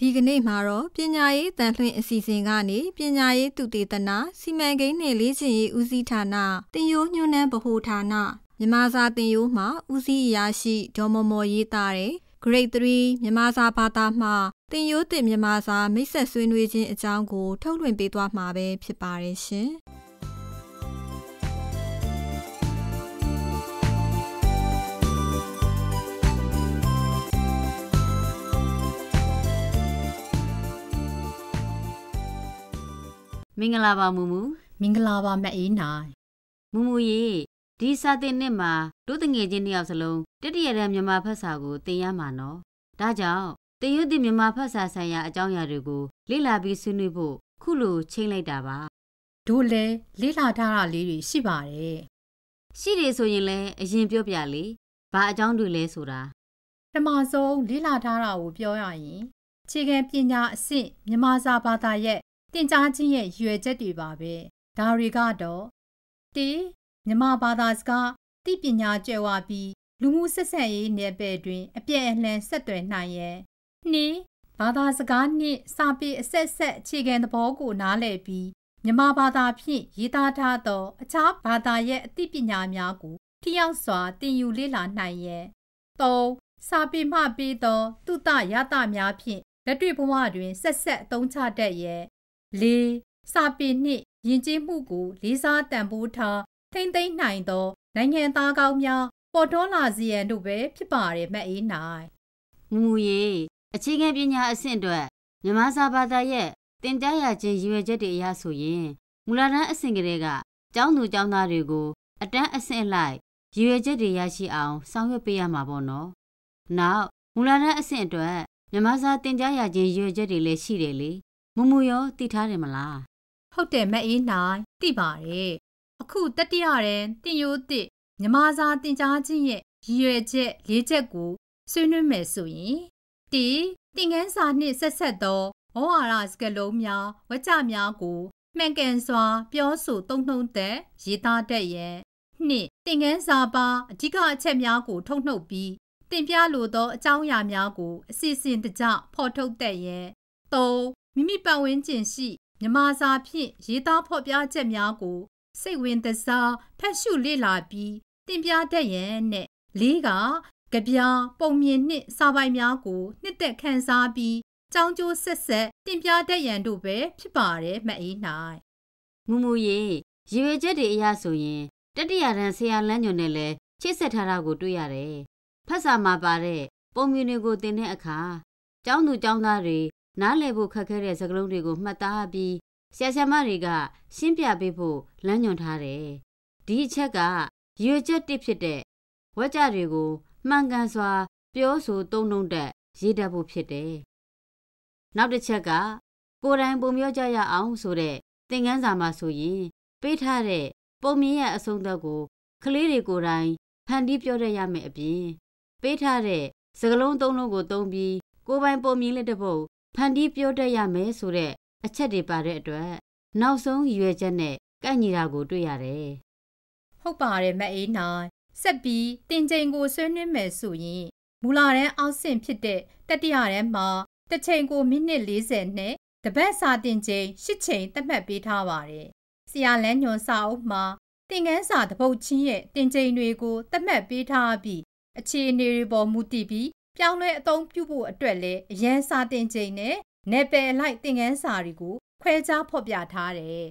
ဒီကနေ့မှာတော့ပညာရေးတန်လှည့်အစီအစဉ်ကနေပညာရေးသူတေသနာစီမံကိန်းနှင့်လေ့ကျင့်ရေးဦးစီးဌာနတင်ယိုးညွှန်းနှန်းဗဟိုဌာနမြန်မာစာတင်ယိုးမှဦးစီးအရာရှိဒေါ်မမော်ရေးသားတဲ့ Grade 3မြန်မာစာဘာသာမှတင်ယိုးတင်မြန်မာစာမိတ်ဆက်ဆွေးနွေးခြင်းအကြောင်းကို ထုတ်လွှင့်ပေးသွားမှာပဲဖြစ်ပါတယ်ရှင်။မင်္ဂလာပါမူမူမင်္ဂလာပါမအေးနိုင်မူမူရေဒီစာတင်နှစ်မှာတို့တငယ်ချင်းတယောက်စလုံးတတိယတန်းမြန်မာဖတ်စာကိုသင်ရမှာနော်ဒါကြောင့်တင်ရွတ်တင်မြန်မာဖတ်စာဆိုင်ရာ အကြောင်းအရာတွေကိုလေ့လာပြီးဆွေးနွေးဖို့ခုလိုချိန်လိုက်တာပါ တို့လဲလေ့လာထားတာလေးတွေရှိပါတယ်ရှိတယ်ဆိုရင်လည်းအရင်ပြောပြလေဘာအကြောင်းတွေလဲဆိုတာပထမဆုံးလေ့လာထားတာကိုပြောရရင်ခြေခံပညာအဆင့်မြန်မာစာဘာသာရဲ့တင် जा ခြင်းရဲ့ရွယ်ချက်တွေပါပဲဒါတွေကတော့တေမြမဘာသာစကားသိပညာကျွယ်ဝပြီးလူမှုဆက်ဆံရေးနယ်ပယ်တွင် အပြည့်အလှန်ဆက်သွယ်နိုင်ရန်နှင်းဘာသာစကားနှင့်စာပေအဆက်ဆက်အခြေခံသဘောကိုနားလည်ပြီးမြမဘာသာဖြင့်ရေးသားထားသော အခြားဘာသာရဲ့အသိပညာများကိုထိရောက်စွာသင်ယူလေ့လာနိုင်ရန်၃စာပေမှပေးသောသူတရတများဖြင့်လက်တွေ့ဘဝတွင်ဆက်ဆက်အသုံးချတတ်ရန်၄စာပေနှင့်ယဉ်ကျေးမှုကိုလေးစားတန်ဖိုးထားထိမ့်သိမ့်နိုင်သော နိုင်ငံသားကောင်းများ ပေါ်ထွန်းလာစေရန်တို့ပဲဖြစ်ပါရယ်မအေးနိုင်မူမူရေအခြေခံပညာအဆင့်အတွက်မြမစာဘာသာရဲ့တင်ကြားရခြင်းရည်ရွယ်ချက်တွေအရဆိုရင်မူလတန်းအဆင့်ကလေးကကျောင်းသူကျောင်းသားတွေကို အတန်းအဆင့်လိုက်ရည်ရွယ်ချက်တွေရရှိအောင်ဆောင်ရွက်ပေးရမှာပေါ့နော်။နောက်မူလတန်းအဆင့်အတွက်မြမစာတင်ကြားရခြင်းရည်ရွယ်ချက်တွေလည်းရှိတယ်လေမူမူရောတည်ထားတယ်မလားဟုတ်တယ်မအေးနိုင်သိပါတယ်အခုတတိယရန်တင်ရိုးတစ်မြမစာတင် जा ခြင်းရဲ့ရည်ရွယ်ချက်၄ချက်ကိုဆွေးနွေးမယ်ဆိုရင်တီတင်ကန်းစာနှင့်ဆက်ဆက်သောဩဝါဒစကားလုံးများ ဝကြများကိုမှန်ကန်စွာ ပြောဆိုသုံးနှုန်းသက်ရေးသားတတ်ရန်နှင့်တင်ကန်းစာပါအဓိကအချက်များကို ထုတ်နှုတ်ပြီးတင်ပြလိုသောအကြောင်းအရာများကိုအစီအစဉ်တကျဖော်ထုတ်တတ်ရန်၃မိမိပတ်ဝန်းကျင်ရှိမြမစာဖြင့်ရေးသားဖော်ပြချက်များကို စိတ်ဝင်စားဖတ်ရှုလေ့လာပြီးတင်ပြတတ်ရန်နဲ့လေးကကြပြပုံမြင်နှင့်စာပိုင်များကိုနှစ်သက်ခန်းစားပြီးကြောင်းကျိုးဆက်ဆက်တင်ပြတတ်ရန်တို့ပဲဖြစ်ပါတယ်မအေး၌မူမူရေရေရွယ်ချက်တွေအရဆိုရင်တတိယတန်းဆရာလမ်းညွန်နဲ့လည်းချိတ်ဆက်ထားတာကိုတွေ့ရတယ်ဖတ်စာမှာပါတဲ့ပုံမြင်တွေကိုတင်တဲ့အခါကျောင်းသူကျောင်းသားတွေနားလည်ဖို့ခက်ခဲတဲ့စကားလုံးတွေကိုမှတ်သားပြီးဆရာဆရာမတွေကရှင်းပြပေးဖို့လမ်းညွှန်ထားတယ်။ဒီအချက်ကရွေချက်တစ်ဖြစ်တဲ့ဝကြတွေကိုမှန်ကန်စွာ ပြောဆိုသုံးနှုန်းတဲ့ရေးတတ်ဖို့ဖြစ်တယ်။နောက်တစ်ချက်ကကိုယ်တိုင်ပုံပြောကြရအောင်ဆိုတဲ့သင်ခန်းစာမှာဆိုရင်ပေးထားတဲ့ပုံမြင်ရဲ့အဆုံးသတ်ကိုကလေးတွေကိုယ်တိုင်ဖန်တီးပြောတတ်ရမယ်အပြင်ပေးထားတဲ့စကလုံးသုံးလုံးကိုသုံးပြီးကိုယ်ပိုင်ပုံမြင်လက်တစ်ပုတ်ဖန်တီးပြောတတ်ရမယ်ဆိုတဲ့အချက်တွေပါတဲ့အတွက်နောက်ဆုံးရွယ်ချက်နဲ့ကန့်ညီတာကိုတွေ့ရတယ်။ဟုတ်ပါတယ်မအေးနိုင်ဆက်ပြီးတင်ချိန်ကိုဆွေးနွေးမယ်ဆိုရင်မူလာတန်းအောက်ဆင့်ဖြစ်တဲ့တတိယတန်းမှာတစ်ချိန်ကိုမိနစ်40နဲ့တပတ်စာတင်ချိန်10ချိန်သတ်မှတ်ပေးထားပါတယ်။ဆရာလန်းညွန်စာအုပ်မှာတင်ကန်းစာတပုတ်ချင်းရဲ့တင်ချိန်တွေကိုသတ်မှတ်ပေးထားပြီးအခြေအနေတွေပေါ်မူတည်ပြီးပြောင်းလဲအသုံးပြုဖို့အတွက်လည်းအရန်စာတင်ချိန်နဲ့နယ်ပယ်လိုက်သင်ခန်းစာတွေကိုခွဲခြားဖော်ပြထားတယ်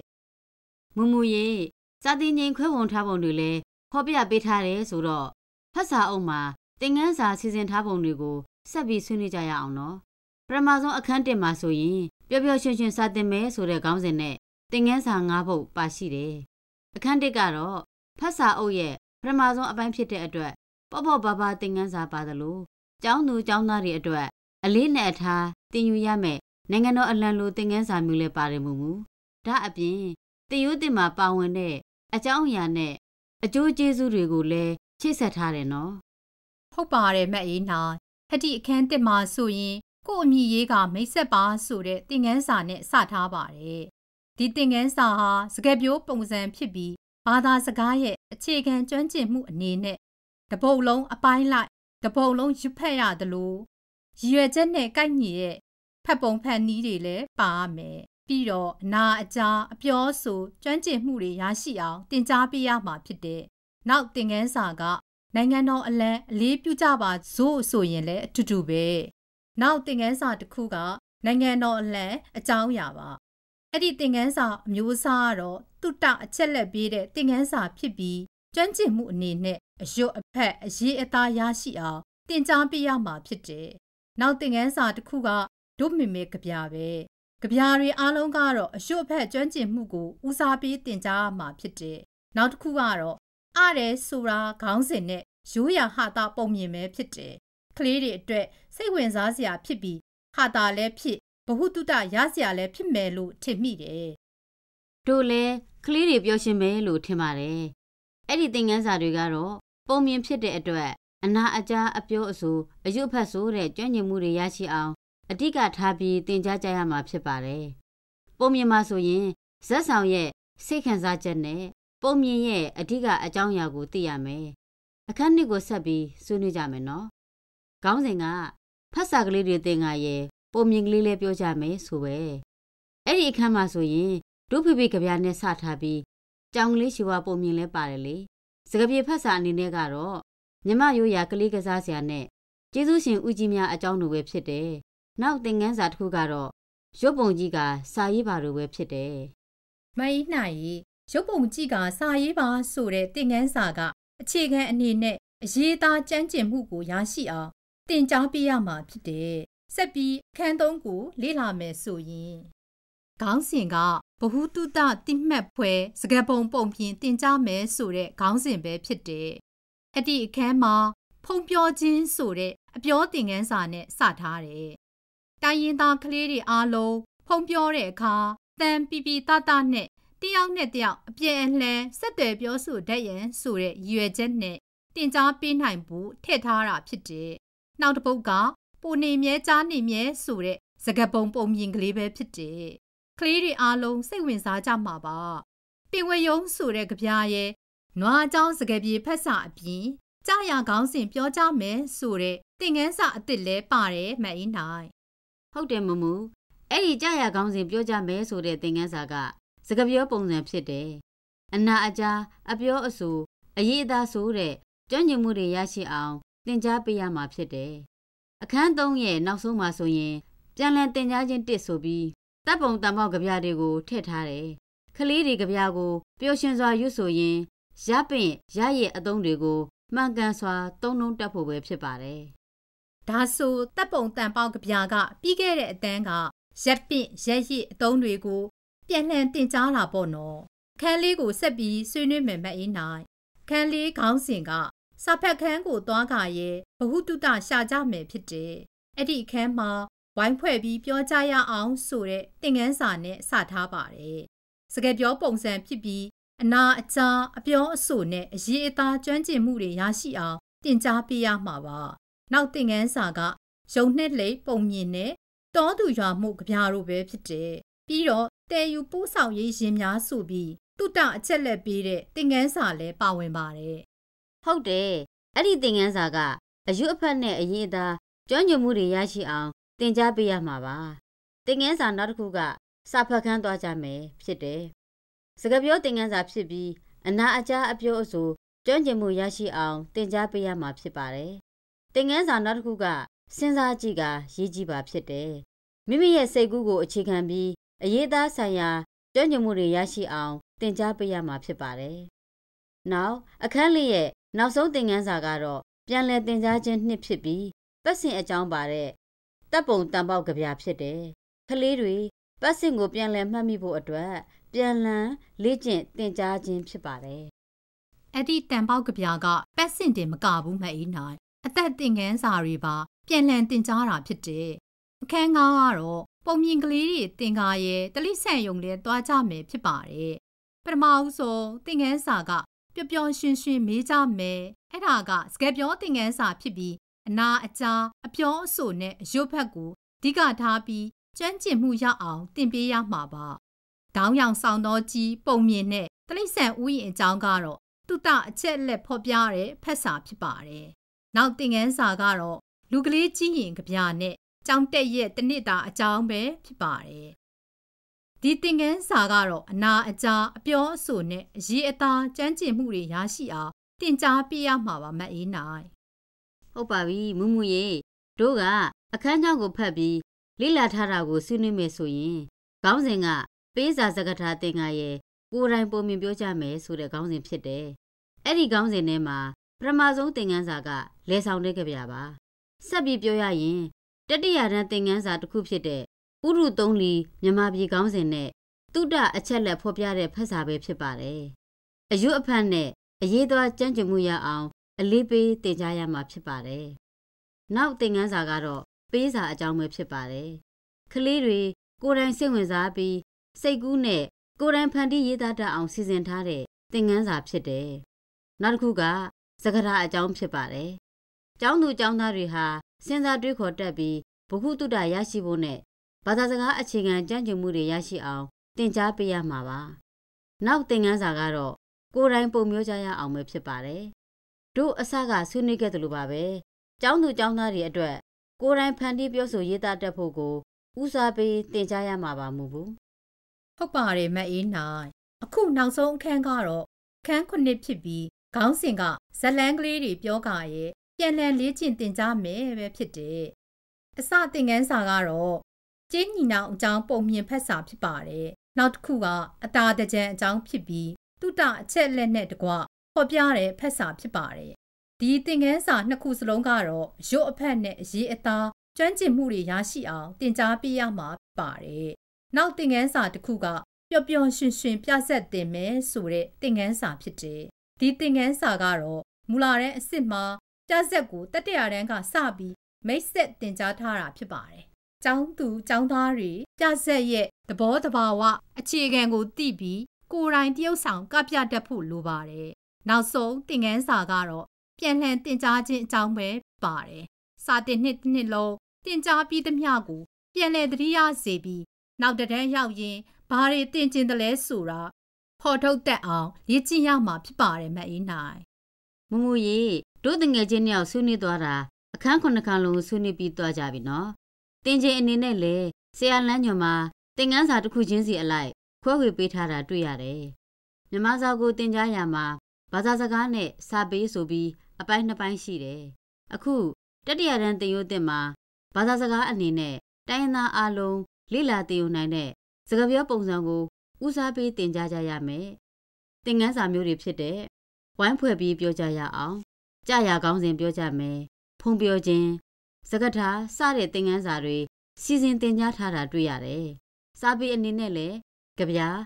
။မူမူရဲ့စာတင်ချိန်ခွဲဝန်ထားပုံတွေလည်းဖော်ပြပေးထားတယ်ဆိုတော့ဖတ်စာအုပ်မှာသင်ခန်းစာစီစဉ်ထားပုံတွေကိုဆက်ပြီးဆွေးနွေးကြရအောင်နော်။ပထမဆုံးအခန်းတင်မှာဆိုရင်ပျော်ပျော်ရွှင်ရွှင်စာတင်မယ်ဆိုတဲ့ခေါင်းစဉ်နဲ့သင်ခန်းစာ၅ပုဒ်ပါရှိတယ်။အခန်းတစ်ကတော့ဖတ်စာအုပ်ရဲ့ပထမဆုံးအပိုင်းဖြစ်တဲ့အတွက်ပေါ့ပေါ့ပါပါသင်ခန်းစာပါတယ်လို့ကျောင်းသူကျောင်းသားတွေအတွက်အလေးနက်အထားတင်ယူရမယ်နိုင်ငံတော်အလံလိုသင်ခန်းစာမျိုးလည်းပါတယ်မူမူဒါအပြင်တရုတ်တင်မှာပါဝင်တဲ့အကြောင်းအရာနဲ့အကျိုးကျေးဇူးတွေကိုလည်းချိတ်ဆက်ထားတယ်နော်ဟုတ်ပါတယ်မက်အေးနာဟတိအခန်းတင်မှာဆိုရင်ကို့အမိရေးကမိတ်ဆက်ပါဆိုတဲ့သင်ခန်းစာနဲ့စထားပါတယ်ဒီသင်ခန်းစာဟာစကားပြောပုံစံဖြစ်ပြီးဘာသာစကားရဲ့အခြေခံကျွမ်းကျင်မှုအနေနဲ့တပုတ်လုံးအပိုင်းလိုက်တပုံလုံးရွတ်ဖက်ရသလိုရည်ရွယ်ချက်နဲ့ကိုက်ညီတဲ့ဖက်ပုံဖက်နီးတွေလည်းပါရမယ်ပြီးတော့အနာအကြားအပြောဆိုကျွမ်းကျင်မှုတွေရရှိအောင်တင် जा ပေးရမှာဖြစ်တဲ့နောက်သင်ခန်းစာက နိုင်ငံတော်အလံအလေးပြုကြပါစို့ဆိုရင်လည်းအတူတူပဲနောက်သင်ခန်းစာတစ်ခုက နိုင်ငံတော်အလံအကြောင်းအရာပါအဲ့ဒီသင်ခန်းစာအမျိုးအစားကတော့တုတအချက်လက်ပေးတဲ့သင်ခန်းစာဖြစ်ပြီးကျွမ်းကျင်မှုအနေနဲ့အရွတ်အဖက်အရေးအသားရရှိအောင်တင် जा ပေးရမှာဖြစ်တယ်။နောက်သင်ခန်းစာတစ်ခုကဒုမေမေကြပြပဲ။ကြပြတွေအားလုံးကတော့အရွတ်အဖက်ကျွမ်းကျင်မှုကိုဦးစားပေးတင် जा ရမှာဖြစ်တယ်။နောက်တစ်ခုကတော့အရဲဆိုတာခေါင်းစဉ်နဲ့ရိုးရာဟာတာပုံမြင်ပဲဖြစ်တယ်။ကလေးတွေအတွက် စိတ်ဝင်စားစရာဖြစ်ပြီးဟာတာလည်းဖြစ်ဘဟုတုတရစရာလည်းဖြစ်မယ်လို့ထင်မိတယ်။တို့လည်းကလေးတွေပြောရှင်မယ်လို့ထင်ပါတယ်အဲ့ဒီသင်ခန်းစာတွေကတော့ပုံမြင်ဖြစ်တဲ့အတွက် အနာအကြားအပြောအဆိုအယုတ်ဖတ်ဆိုတဲ့ကြွညင်မှုတွေရရှိအောင်အဓိကထားပြီးသင်ကြားကြရမှာဖြစ်ပါတယ်။ပုံမြင်မှာဆိုရင်ဇက်ဆောင်ရဲ့စိတ်ခံစားချက်နဲ့ပုံမြင်ရဲ့အဓိကအကြောင်းအရာကိုသိရမယ်။အခန်းနှစ်ကိုဆက်ပြီးဆွေးနွေးကြမယ်နော်။ခေါင်းစဉ်ကဖတ်စာကလေးတွေသင်ခါရဲ့ပုံမြင်ကလေးလေးပြောကြမယ်ဆိုပဲ။အဲ့ဒီအခန်းမှာဆိုရင်ဒုဖိဖိကဗျာနဲ့စထားပြီးကြောင်လေးရှိဝပုံမြင်လဲပါတယ်လေစကပြေဖက်စာအနေနဲ့ကတော့မြမရိုးရာကလေးကစားစရာနဲ့ကျေးဇူးရှင်ဦးကြီးများအကြောင်းလိုပဲဖြစ်တယ်နောက်သင်ငန်းစာတစ်ခုကတော့ရုပ်ပုံကြီးကစာရေးပါလိုပဲဖြစ်တယ်မအီးနိုင်ရုပ်ပုံကြီးကစာရေးပါ ဆိုတဲ့သင်ငန်းစာကအခြေခံအနေနဲ့အရေးသားကြမ်းကျင်မှုကိုရရှိအောင်တင် जा ပေးရမှာဖြစ်တယ်ဆက်ပြီးအခန်း၃ကိုလေ့လာမယ်ဆိုရင်ခေါင်းစဉ်ကဘဟုတုတတိမှတ်ဖွဲစကပုံပုံပြင်တင်ကြမယ်ဆိုတဲ့ခေါင်းစဉ်ပဲဖြစ်တယ်။အတိအခမ်းမှာဖုံပြောခြင်းဆိုတဲ့အပြောသင်ခန်းစာနဲ့စထားတယ်။တိုင်းရင်သားကလေးတွေအားလုံးဖုံပြောတဲ့အခါတန်ပီပီတတနဲ့တယောက်နဲ့တယောက်အပြန်အလှန်ဆက်သွယ်ပြောဆိုတတ်ရန်ဆိုတဲ့ရည်ရွယ်ချက်နဲ့တင် जा ပေးနိုင်ဖို့ထည့်ထားတာဖြစ်တယ်။နောက်တစ်ပုတ်ကပိုနေမြဲကြားနေမြဲဆိုတဲ့စကပုံပုံမြင်ကလေးပဲဖြစ်တယ်ကလေးတွေအားလုံးစိတ်ဝင်စားကြမှာပါပင်ဝယုံဆိုတဲ့ကြပြားရဲ့နွားအကြောင်းစကားပြေဖက်စာအပြင်ကြာရခေါင်းစဉ်ပြောကြမယ်ဆိုတဲ့သင်ငန်းစာအစ်စ်လဲပါတယ်မအေးနိုင်ဟုတ်တယ်မမူအဲ့ဒီကြာရခေါင်းစဉ်ပြောကြမယ်ဆိုတဲ့သင်ငန်းစာကစကားပြောပုံစံဖြစ်တယ်အနာအကြားအပြောအဆိုအရေးအသားဆိုတဲ့ကြွညင်မှုတွေရရှိအောင်သင်ကြားပေးရမှာဖြစ်တယ်အခန်း၃ရဲ့နောက်ဆုံးမှာဆိုရင်ပြန်လည်တင် जा ခြင်းတစ်ဆိုပြီးတပ်ပုံတံပေါက်ကြပြတွေကိုထည့်ထားတယ်။ကလေးတွေကြပြကိုပျော်ရွှင်စွာရွတ်ဆိုရင်းရပင့်ရရဲ့အသုံးတွေကို မှန်ကန်စွာသုံးနှုံးတတ်ဖို့ပဲဖြစ်ပါတယ်။ဒါဆိုတပ်ပုံတံပေါက်ကြပြကပြီးခဲ့တဲ့အတန်းကရက်ပင့်ရက်ရစ်အသုံးတွေကို ပြန်လှန်တင်ကြားလာပေါ့နော်။ခန်းလေးကိုဆက်ပြီးဆွေးနွေးမယ်မအေးနိုင်။ခန်းလေးခေါင်းစဉ်ကစာဖက်ခန်းကိုသွားခါရဲ့ဘ ഹു တုတရှာကြမယ်ဖြစ်တယ်။အဲ့ဒီခန်းမှာဝိုင်းဖွဲ့ပြီးပြောကြရအောင်ဆိုတဲ့သင်ခန်းစာနဲ့စထားပါတယ်။စကားပြောပုံစံဖြစ်ပြီးအနာအကြားအပြောအဆိုနဲ့အရေးအသားကျွမ်းကျင်မှုတွေရရှိအောင်သင်ကြားပေးရမှာပါ။နောက်သင်ခန်းစာကယုံနှစ်လိပုံမြင်နဲ့တောသူရွာမှုကြပြတို့ပဲဖြစ်တယ်။ပြီးတော့တဲယူပို့ဆောင်ရေးရင်များဆိုပြီးတုတအချက်လက်ပေးတဲ့သင်ခန်းစာလည်းပါဝင်ပါတယ်။ဟုတ်တယ်။အဲ့ဒီသင်ခန်းစာကအယူအဖတ်နဲ့အရေးအသားကျွမ်းကျင်မှုတွေရရှိအောင်သင်ကြားပေးရမှာပါသင်ငန်းစာနောက်တစ်ခုက စာဖတ်ခန်းသွားကြမယ်ဖြစ်တယ်စကားပြောသင်ငန်းစာဖြစ်ပြီးအနာအကြားအပြောအဆိုကြွန့်ကျင်မှုရရှိအောင်သင်ကြားပေးရမှာဖြစ်ပါတယ်သင်ငန်းစာနောက်တစ်ခုကစဉ်းစားကြည့်ကရေးကြည့်ပါဖြစ်တယ်မိမိရဲ့စိတ်ကူးကိုအခြေခံပြီးအရေးသားဆိုင်ရာကြွန့်ကျင်မှုတွေရရှိအောင်သင်ကြားပေးရမှာဖြစ်ပါတယ်နောက်အခန်းလေးရဲ့နောက်ဆုံးသင်ခန်းစာကတော့ပြန်လည်သင်ကြားခြင်းနှစ်ဖြစ်ပြီးပတ်စဉ်အကြောင်းပါတဲ့တပ်ပုံတန်ပေါက်ကဗျာဖြစ်တယ်။ကလေးတွေပတ်စင်ကိုပြန်လည်မှတ်မိဖို့အတွက်ပြန်လည်လေ့ကျင့်သင်ကြားခြင်းဖြစ်ပါတယ်။အဲ့ဒီတန်ပေါက်ကဗျာကပတ်စင်တင်မကဘူးမအေးနိုင် အသက်သင်ခန်းစာတွေပါ ပြန်လည်သင်ကြားတာဖြစ်တယ်။အခန်းကားကတော့ပုံမြင်ကလေးတွေသင်ကားရဲ့တလိဆန့်ယုံလဲသွားကြမယ်ဖြစ်ပါတယ်။ပထမဦးဆုံးသင်ခန်းစာကပျော်ပျော်ရွှင်ရွှင်မေးကြမယ်။အဲ့ဒါကစကပြောသင်ခန်းစာဖြစ်ပြီးအနာအကြားအပြောအဆိုနဲ့အရုပ်ဖက်ကိုအဓိကထားပြီးကျွမ်းကျင်မှုရအောင်သင်ပေးရမှာပါ။ဒေါင်းရောင်ဆောင်သောကြီးပုံမြင်နဲ့တိရစ္ဆာန်ဥယျာဉ်အကြောင်းကတော့တုတအချက်အလက်ဖော်ပြတဲ့ဖက်စာဖြစ်ပါတယ်။နောက်သင်ခန်းစာကတော့လူကလေးကြီးရင်ကြပြနဲ့ကြောင်တက်ရဲ့တနစ်တာအကြောင်းပဲဖြစ်ပါတယ်။ဒီသင်ခန်းစာကတော့အနာအကြားအပြောအဆိုနဲ့အရေးအသားကြမ်းကျင်မှုတွေရရှိအောင်တင် जा ပြရမှာပါမအေးနိုင်ဟုတ်ပါပြီမူမူရေတို့ကအခန်းကြောင့်ကိုဖတ်ပြီးလိလာထားတာကိုဆွေးနွေးမယ်ဆိုရင်ခေါင်းစဉ်က ပေးစာစကားထားတင်ကရဲ့ကိုယ်တိုင်ပုံမြင်ပြောကြမယ်ဆိုတဲ့ခေါင်းစဉ်ဖြစ်တယ်။အဲ့ဒီခေါင်းစဉ်ထဲမှာပထမဆုံးသင်ခန်းစာကလဲဆောင်တဲ့ကြပြပါ။ဆက်ပြီးပြောရရင်တတိယတန်းသင်ခန်းစာတစ်ခုဖြစ်တဲ့ဥရုသုံးလီမြမပြည်ခေါင်းစဉ်နဲ့တုဒ္ဒအချက်လက်ဖော်ပြတဲ့ဖက်စာပဲဖြစ်ပါတယ်။အယုအဖတ်နဲ့အရေးသွားကြံ့ကျင်မှုရအောင်အလေးပေးတင်ကြရမှာဖြစ်ပါတယ်။နောက်သင်ခန်းစာကတော့ပေးစာအကြောင်းပဲဖြစ်ပါတယ်။ကလေးတွေကိုယ်တိုင်စိတ်ဝင်စားပြီးစိတ်ကူးနဲ့ကိုယ်တိုင်ဖန်တီးရေးသားတတ်အောင်စီစဉ်ထားတဲ့သင်ခန်းစာဖြစ်တယ်။နောက်တစ်ခုကစကားရအကြောင်းဖြစ်ပါတယ်။ကျောင်းသူကျောင်းသားတွေဟာစဉ်စားတွေးခေါ်တတ်ပြီးဘုခုတုတ္တရရှိဖို့နဲ့ဘာသာစကားအခြေခံကြံ့ကျင်မှုတွေရရှိအောင်သင်ကြားပေးရမှာပါ။နောက်သင်ခန်းစာကတော့ကိုယ်တိုင်ပုံမျိုးကြရအောင်ပဲဖြစ်ပါတယ်တို့အစကဆွေးနွေးခဲ့တယ်လို့ပါပဲ။ကျောင်းသူကျောင်းသားတွေအတွက်ကိုယ်တိုင်ဖန်တီးပြောဆိုရေးသားတတ်ဖို့ကိုဦးစားပေးသင်ကြားရမှာပါမူဘူး။ဟုတ်ပါတယ်မအေးနိုင်။အခုနောက်ဆုံးအခန်းကတော့ခန်းခုနှစ်ဖြစ်ပြီးခေါင်းစဉ်ကဇလန်းကလေးတွေပြောကရဲ့ပြန်လည်လေ့ကျင့်သင်ကြားမယ်ပဲဖြစ်တယ်။အစသင်ခန်းစာကတော့ကျင်းညီနောင်အကြောင်းပုံမြင်ဖက်စာဖြစ်ပါတယ်။နောက်တစ်ခုကအတာတကြံအကြောင်းဖြစ်ပြီးတုတအချက်လက်နဲ့တကွဖော်ပြတဲ့ဖက်စာဖြစ်ပါတယ်။ဒီသင်ခန်းစာနှစ်ခုစလုံးကတော့ရုပ်အဖက်နဲ့အရေးအသားကျွမ်းကျင်မှုတွေရရှိအောင်သင်ကြားပေးရမှာပါတယ်။နောက်သင်ခန်းစာတစ်ခုကပျော်ပျော်ရွှင်ရွှင်ပြဆက်တင်မယ်ဆိုတဲ့သင်ခန်းစာဖြစ်တယ်။ဒီသင်ခန်းစာကတော့မူလာတန်းအစ်စ်မှာပြဆက်ကိုတတရာတန်းကစပြီးမိတ်ဆက်တင်ကြားထားတာဖြစ်ပါတယ်။ကျောင်းသူကျောင်းသားတွေပြဆက်ရဲ့သဘောတဘာဝအခြေခံကိုသိပြီးကိုယ်တိုင်တရုပ်ဆောင်ကပြတတ်ဖို့လိုပါတယ်နောက်ဆုံးသင်ခန်းစာကတော့ပြန်လှန်သင်ကြားခြင်းအကြောင်းပဲပါတယ်။စာတင်နှစ်တစ်နှစ်လုံးသင်ကြားပြီးသမျှကို ပြန်လည်သတိရစေပြီးနောက်တန်းရောက်ရင်ဘာတွေသင်ကျင်တယ်လဲဆိုတာဖော်ထုတ်တတ်အောင်ရည်ကြည့်ရမှာဖြစ်ပါတယ်မအေးနိုင်။မမူရေတို့တငယ်ချင်းတယောက်ဆွေးနွေးသွားတာအခန်းခုနှစ်ခန်းလုံးဆွေးနွေးပြီးသွားကြပြီနော်။သင်ချင်းအနေနဲ့လေဆရာလမ်းညွန်မှာသင်ခန်းစာတစ်ခုချင်းစီအလိုက် ခွဲဝေပေးထားတာတွေ့ရတယ်။မြမစာကိုတင်ကြားရမှာဘာသာစကားနဲ့စာပေးဆိုပြီးအပိုင်းနှစ်ပိုင်းရှိတယ်။အခု တတိယတန်းသင်ရိုးသင်မှာဘာသာစကားအနေနဲ့တိုင်းရင်းသားအလုံးလေ့လာသင်ယူနိုင်တဲ့စကားပြောပုံစံကိုဦးစားပေးသင်ကြားကြရမယ်။သင်ခန်းစာမျိုးတွေဖြစ်တဲ့ဝိုင်းဖွဲ့ပြီးပြောကြရအောင်။ကြာရကောင်းစဉ်ပြောကြမယ်။ဖုံပြောခြင်းစကားထာစတဲ့သင်ခန်းစာတွေစီစဉ်သင်ကြားထားတာတွေ့ရတယ်။စာပေအနေနဲ့လည်းကြပြား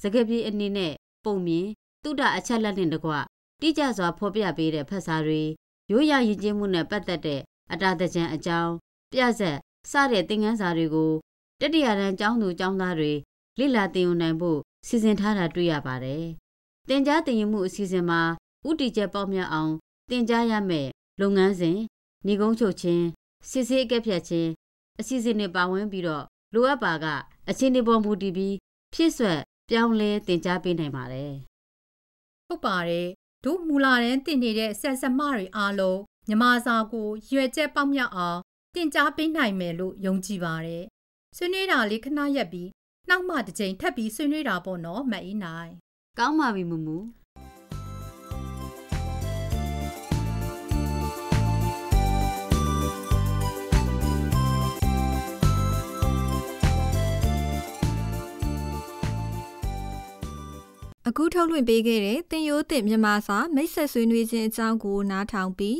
စကားပြေအနေနဲ့ပုံမြင်တုဒ္ဒအချက်လက်နဲ့တကွတိကျစွာဖော်ပြပေးတဲ့ဖတ်စာတွေရိုးရာယဉ်ကျေးမှုနဲ့ပတ်သက်တဲ့အတာတကြံအကြောင်းပြဆက်စတဲ့သင်ခန်းစာတွေကိုတတိယတန်းကျောင်းသူကျောင်းသားတွေလေ့လာသင်ယူနိုင်ဖို့စီစဉ်ထားတာတွေ့ရပါတယ်။သင်ကြားသင်ယူမှုအစီအစဉ်မှာဥတီချက်ပေါက်မြတ်အောင် သင်ကြားရမယ့်လုပ်ငန်းစဉ်၊နေကုန်းချုပ်ခြင်း၊စစ်ဆေးအကက်ဖြတ်ခြင်းအစီအစဉ်တွေပါဝင်ပြီးတော့လိုအပ်ပါက အချင်းတွေပေါ်မူတည်ပြီးဖြည့်ဆွက်ပြောင်းလဲသင်ကြားပေးနိုင်ပါတယ်။ဟုတ်ပါတယ်တို့မူလာတန်းတင်နေတဲ့ဆက်ဆက်မတွေအားလုံးမြမစာကိုရွယ်ချက်ပေါက်မြောက်အောင်တင် जा ပေးနိုင်မယ်လို့ယုံကြည်ပါတယ်ဆွေးနွေးတာလေးခဏရက်ပြီးနောက်မှတစ်ချိန်ထပ်ပြီးဆွေးနွေးတာပေါ့နော်မအေးနိုင်ကောင်းပါပြီမူမူအခုထုတ်လွှင့်ပေးခဲ့တဲ့တင်ရိုးတင်မြန်မာစာမိတ်ဆက်ဆွေးနွေးခြင်းအကြောင်းကိုနားထောင်ပြီး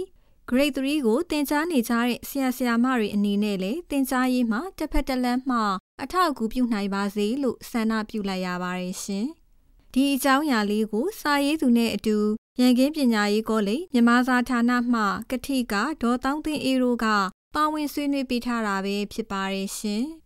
grade 3ကိုသင်ကြားနေကြတဲ့ဆရာဆရာမတွေအနေနဲ့လည်းသင်ကြားရေးမှာတစ်ဖက်တစ်လက်မှအထောက်အကူပြုနိုင်ပါစေလို့ဆန္ဒပြုလိုက်ရပါတယ်ရှင်။ဒီအကြောင်းအရာလေးကိုစာရေးသူနဲ့အတူရန်ကင်းပညာရေးကောလိပ်မြန်မာစာဌာနမှကတိကဒေါ်တောင်းသိန်းအေရိုကပါဝင်ဆွေးနွေးပေးထားတာပဲဖြစ်ပါတယ်ရှင်။